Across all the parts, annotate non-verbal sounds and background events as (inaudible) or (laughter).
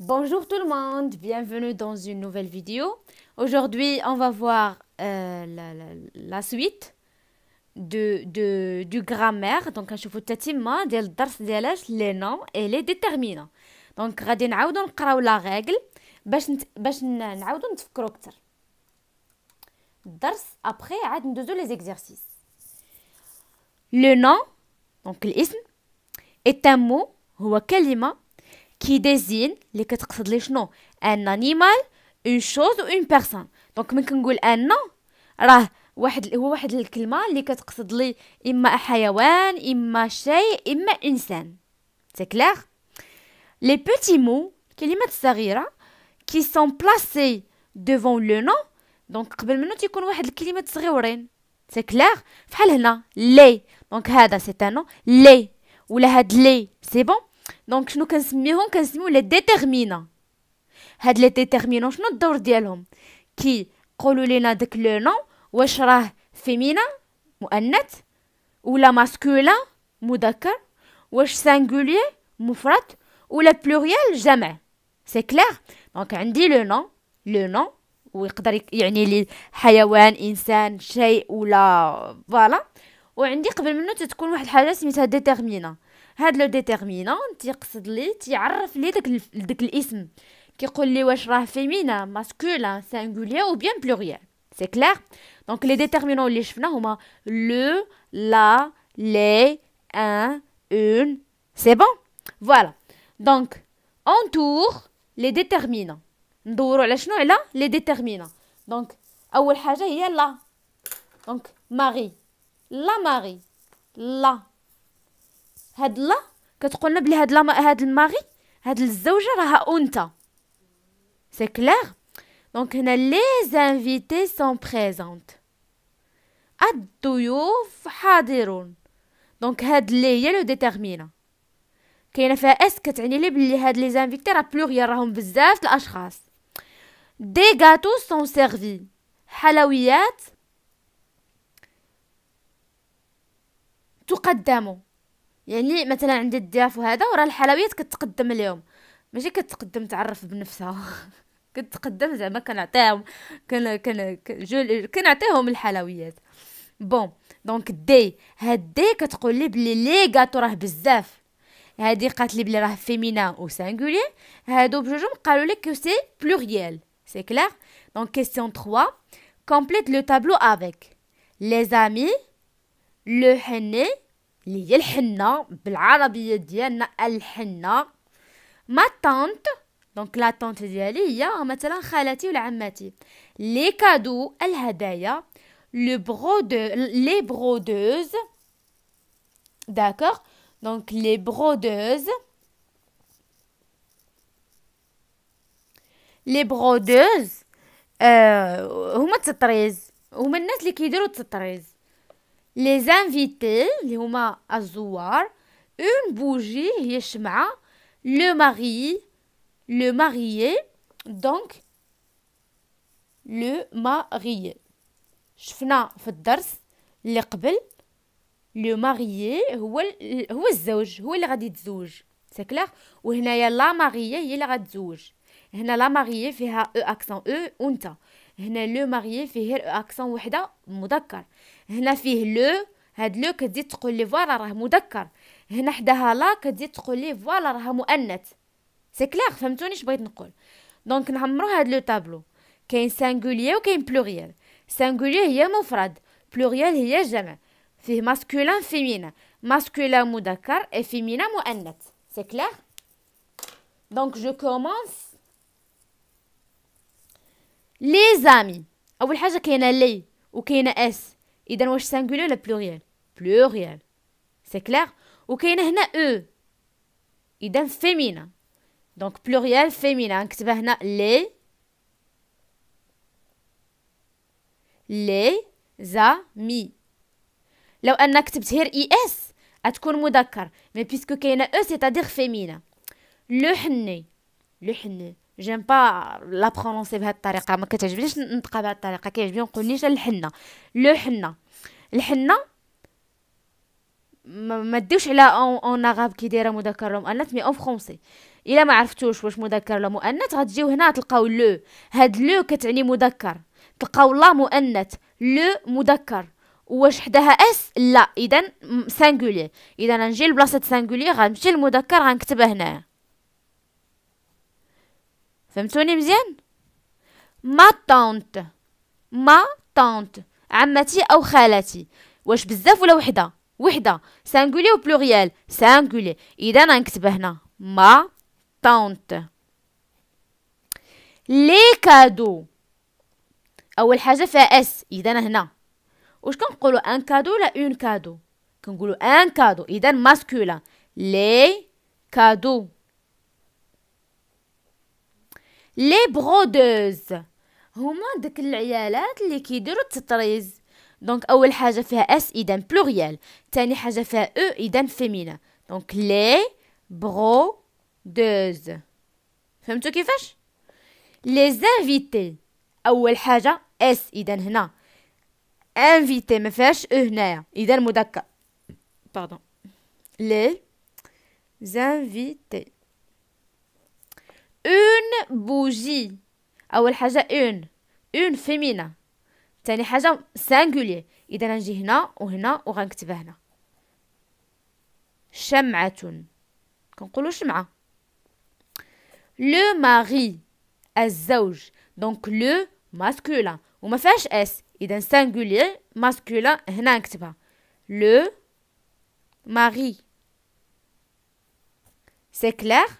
Bonjour tout le monde, bienvenue dans une nouvelle vidéo. Aujourd'hui, on va voir euh, la, suite de, du grammaire. Donc, je vous تتمة ma le les noms et les déterminants. Donc, on va نقراو la règle باش نت... باش نعاودو نتفكرو كتر. الدرس après عاد ندوزو les exercices. Le nom, donc l'ism, est un mot, un كلمة qui désigne les un animal une chose ou une personne donc dit un nom, راه واحد هو واحد الكلمه اللي كتقصد لي اما حيوان اما شيء اما انسان سي كلير لي بيتي مو الكلمات qui كي سون بلاسي دوفون لو نو دونك قبل تيكون واحد الكلمات صغيورين سي كلير فحال هنا donc دونك هذا سي تانو لي ولا هاد لي c'est bon دونك شنو كنسميهم كنسميو لي ديتيرمينا هاد لي ديتيرمينون شنو الدور ديالهم كي قولوا لينا داك لو نو واش راه فيمينا مؤنث ولا ماسكولا مذكر واش سانغولي مفرد ولا بلوريال جمع سي كلير دونك عندي لو نو لو نو ويقدر يعني لي حيوان انسان شيء ولا فوالا وعندي قبل منه تتكون واحد الحاجه سميتها ديتيرمينا Les déterminants. Tu masculin, singulier ou bien pluriel. C'est clair. Donc les déterminants, les le, la, les, un, une. C'est bon. Voilà. Donc entoure les déterminants. Doura les là, les déterminants. Donc la première chose, c'est Donc Marie, la Marie, la. هاد لا كتقولنا بلي هاد لا هاد الماري هاد الزوجه راها انثى سي كلير دونك هنا لي زانفيتي سون بريزونت الضيوف حاضرون دونك هاد لي هي لو ديتيرمينا كاينه فيها اس كتعني لي بلي هاد لي زانفيتي راه بلوغيال راهم بزاف الاشخاص دي غاتو سون سيرفي حلويات تقدم يعني مثلا عند الضياف وهذا وراه الحلويات كتقدم اليوم ماشي كتقدم تعرف بنفسها (laughs) كتقدم زعما كنعطيهم كن كن كنعطيهم الحلويات بون دونك دي هاد دي كتقول لي بلي لي غاتو راه بزاف هادي قالت لي بلي راه فيمينا او سينغولي هادو بجوجهم قالوا لي كو سي بلوريال سي كلير دونك كيسيون 3 كومبليت لو تابلو افيك لي زامي لو حني اللي هي الحنة بالعربية ديالنا الحنة ما طونت دونك لا طونت ديالي هي مثلا خالتي ولا عماتي لي كادو الهدايا لو برودو لي برودوز داكوغ دونك لي برودوز لي برودوز هما التطريز هما الناس اللي كيديروا التطريز les invités les هما ont une bougie le mari le marié donc le marié شفنا في الدرس اللي قبل لو ماريي le mari, هو الزوج هو اللي غادي يتزوج سي كلير وهنايا لا ماريي هي اللي غتزوج هنا لا ماريي فيها او اكسون او هنا لو ماريي فيه اكسون وحده مذكر هنا فيه لو هاد لو كتزيد تقول لي فوالا راه مذكر هنا حداها لا كتزيد تقول لي فوالا راه مؤنث سي كلير فهمتوني اش بغيت نقول دونك نعمرو هاد لو طابلو كاين و وكاين بلوريال سانغوليير هي مفرد بلوريال هي جمع فيه ماسكولان فيمينا ماسكولان مذكر اي فيمينا مؤنث سي كلير دونك جو كومونس لي زامي اول حاجه كاينه لي وكاينه اس اذا واش سانغولير ولا بلوريال بلوريال سي كلير وكاينه هنا او اذا فيمينا دونك بلوريال فيمينا نكتبها هنا لي لي زامي لو انا كتبت هير e اي اس تكون مذكر مي بيسكو كاينه او تادير فيمينا لو حني لو حني جيم با لا برونونسي بهاد الطريقه ما كتعجبنيش ننطقها بهاد الطريقه كيعجبني نقول نيشان الحنه لو حنه الحنه ما ديوش على اون اون اغاب كي دايره مذكر مؤنث مي اون فرونسي الا ما عرفتوش واش مذكر ولا مؤنث غتجيو هنا تلقاو لو هاد لو كتعني مذكر تلقاو لا مؤنث لو مذكر واش حداها اس لا اذا سانغولي اذا نجي لبلاصه سانغولي غنمشي للمذكر غنكتبها هنايا فهمتوني مزيان ما طونت ما طونت عمتي او خالتي واش بزاف ولا وحده وحده سانغولي بلوريال سانغولي اذا نكتب هنا ما طونت لي كادو اول حاجه فيها اس اذا هنا واش كنقولوا ان كادو ولا اون كادو كنقولوا ان كادو اذا ماسكولا لي كادو لي برودوز هما دك العيالات اللي كيديروا التطريز دونك اول حاجه فيها اس اذا بلوريال ثاني حاجه فيها او اذا فيمينا دونك لي دوز فهمتوا كيفاش لي زانفيتي اول حاجه اس اذا هنا انفيتي ما فيهاش او هنايا اذا مذكر باردون لي زانفيتي une bougie, la première une une féminine, un singulier, idem on dit ici, on dit ici, on écrit ici, le mari, le mari, donc le masculin, ou ma met pas s, c'est un singulier masculin, on le mari, c'est clair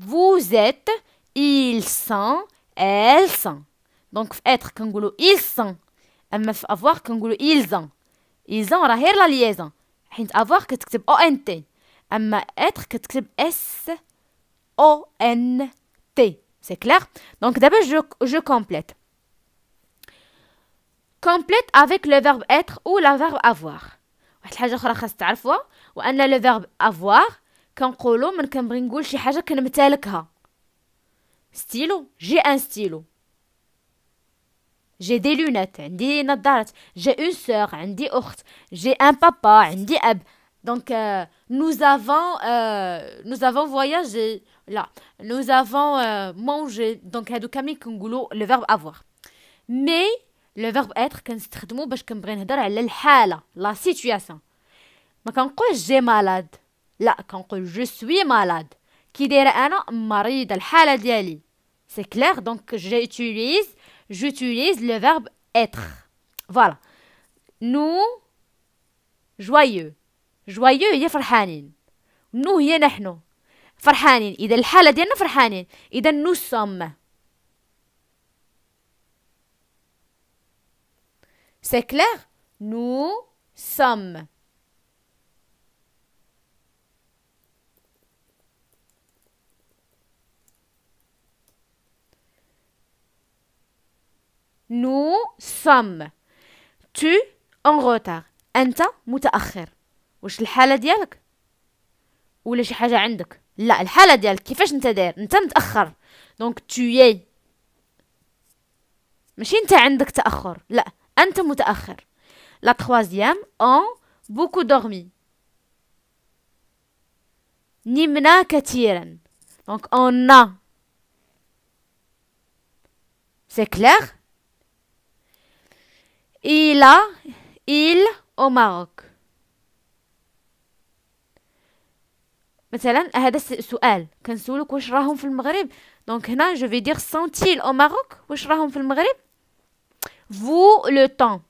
vous êtes, ils sont, elles sont. Donc être ils sont. avoir ils ont. Ils ont, la liaison. avoir que ONT. ma être que c'est S-O-N-T. C'est clair? Donc d'abord, je, complète. Complète avec le verbe être ou le verbe avoir. Le verbe avoir. كنقولوا من كنبغي نقول شي حاجه كنمتلكها ستيلو جي ان ستيلو جي دي لونات عندي نظارات جي اون سور عندي اخت جي Donc, nous, avons, nous avons voyagé. Là, nous avons mangé. Donc, هادو كاملين كنقولوا le verbe avoir. Mais le verbe être كنستخدمو باش كنبغي نهضر على la situation. ما كنقولش j'ai malade. Quand je suis malade, qui dira mon mari dans le C'est clair donc j'utilise, j'utilise le verbe être. Voilà. Nous joyeux, joyeux, ils sont Nous ils ne sont heureux. Heureux ils dans le nous sommes. C'est clair. Nous sommes. Nous sommes. Tu en retard. أنت متأخر. واش الحالة ديالك؟ ولا شي حاجة عندك؟ لا الحالة ديالك كيفاش أنت داير؟ أنت متأخر. دونك tu es. ماشي أنت عندك تأخر. لا أنت متأخر. لا تخوازيام أون بوكو دورمي. نمنا كثيرا. دونك أون نا. C'est clair Il a, il au Maroc. مثلا هذا سؤال كنسولك واش راهم في المغرب دونك هنا جو في دير سونتيل او ماروك واش راهم في المغرب فو لو طون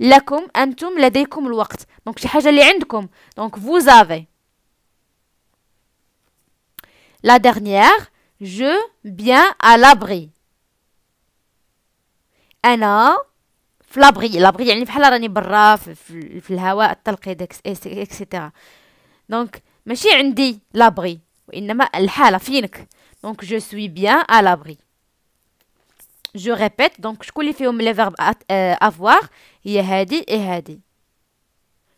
لكم انتم لديكم الوقت دونك شي حاجه اللي عندكم دونك فو زافي لا dernière je bien à l'abri انا في لابغي لابغي يعني بحال راني برا في, في, في الهواء الطلقي اكسيتيرا دونك ماشي عندي لابغي وانما الحاله فينك دونك جو سوي بيان ا لابغي جو ريبيت دونك شكون اللي فيهم لي فيرب افوار هي هادي اي هادي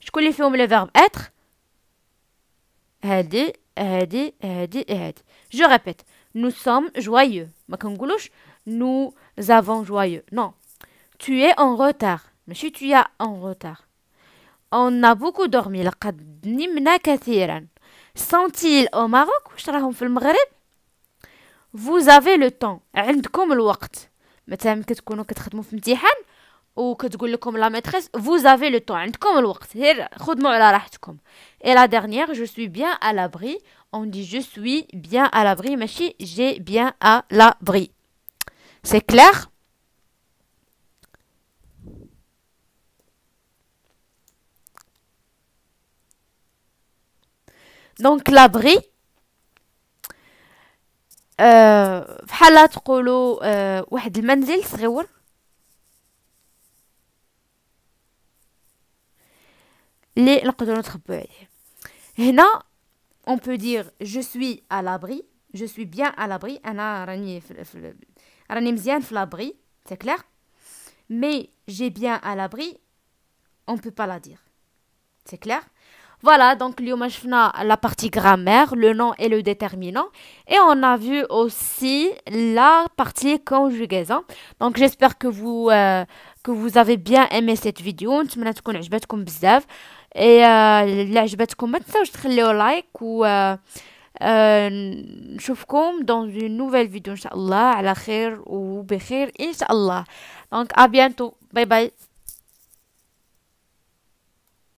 شكون اللي فيهم لي فيرب اتر هادي هادي هادي اي هادي جو ريبيت نو سوم جويو ما كنقولوش زافون جويو نو non Tu es en retard. Monsieur, tu es en retard. On a beaucoup dormi. لقد نمنا كثيرا. Sont-ils au Maroc Je راهم au Maroc? Vous avez le temps. عندكم الوقت. مثلا كتكونوا كتخدموا في امتحان وكتقول لكم la maîtresse vous avez le temps عندكم الوقت غير خدموا على راحتكم. Et la dernière, je suis bien à l'abri. On dit je suis bien à l'abri ماشي j'ai bien à l'abri. C'est clair Donc l'abri. En cas de colo, une maison, c'est vrai. Les locaux de notre pays. Ici, on peut dire je suis à l'abri, je suis bien à l'abri. On ne dit pas je suis l'abri. C'est clair. Mais j'ai bien à l'abri, on ne peut pas le dire. C'est clair. Voilà, donc vu la partie grammaire, le nom et le déterminant. Et on a vu aussi la partie conjugaison. Donc j'espère que vous, euh, que vous avez bien aimé cette vidéo. Et euh, laisser un like ou euh, retrouve dans une nouvelle vidéo, Inch'Allah, à la ou bekhir, Inch'Allah. Donc à bientôt. Bye bye.